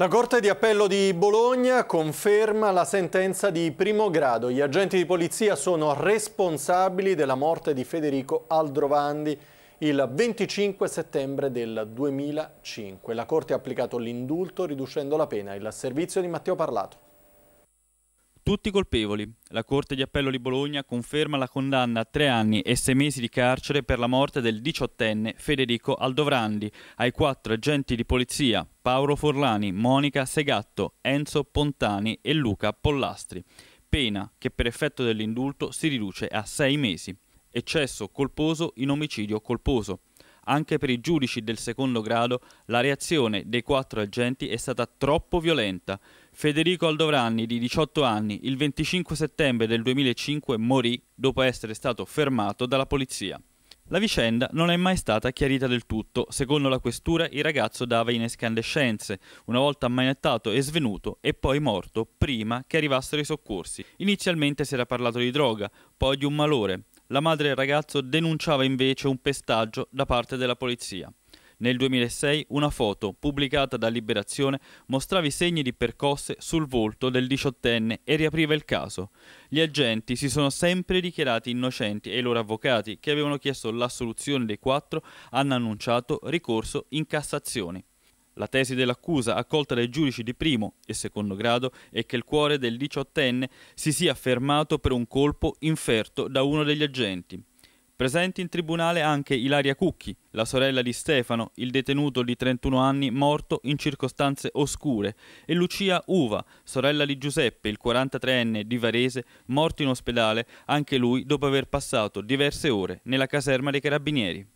La Corte di Appello di Bologna conferma la sentenza di primo grado. Gli agenti di polizia sono responsabili della morte di Federico Aldrovandi il 25 settembre del 2005. La Corte ha applicato l'indulto riducendo la pena. Il servizio di Matteo Parlato tutti colpevoli. La Corte di Appello di Bologna conferma la condanna a tre anni e sei mesi di carcere per la morte del diciottenne Federico Aldovrandi, ai quattro agenti di polizia Paolo Forlani, Monica Segatto, Enzo Pontani e Luca Pollastri. Pena che per effetto dell'indulto si riduce a sei mesi. Eccesso colposo in omicidio colposo. Anche per i giudici del secondo grado la reazione dei quattro agenti è stata troppo violenta. Federico Aldovranni, di 18 anni, il 25 settembre del 2005 morì dopo essere stato fermato dalla polizia. La vicenda non è mai stata chiarita del tutto. Secondo la questura, il ragazzo dava in escandescenze, una volta ammanettato e svenuto e poi morto prima che arrivassero i soccorsi. Inizialmente si era parlato di droga, poi di un malore. La madre del ragazzo denunciava invece un pestaggio da parte della polizia. Nel 2006 una foto pubblicata da Liberazione mostrava i segni di percosse sul volto del diciottenne e riapriva il caso. Gli agenti si sono sempre dichiarati innocenti e i loro avvocati, che avevano chiesto l'assoluzione dei quattro, hanno annunciato ricorso in Cassazione. La tesi dell'accusa accolta dai giudici di primo e secondo grado è che il cuore del diciottenne si sia fermato per un colpo inferto da uno degli agenti. Presenti in tribunale anche Ilaria Cucchi, la sorella di Stefano, il detenuto di 31 anni morto in circostanze oscure, e Lucia Uva, sorella di Giuseppe, il 43enne di Varese, morto in ospedale, anche lui dopo aver passato diverse ore nella caserma dei carabinieri.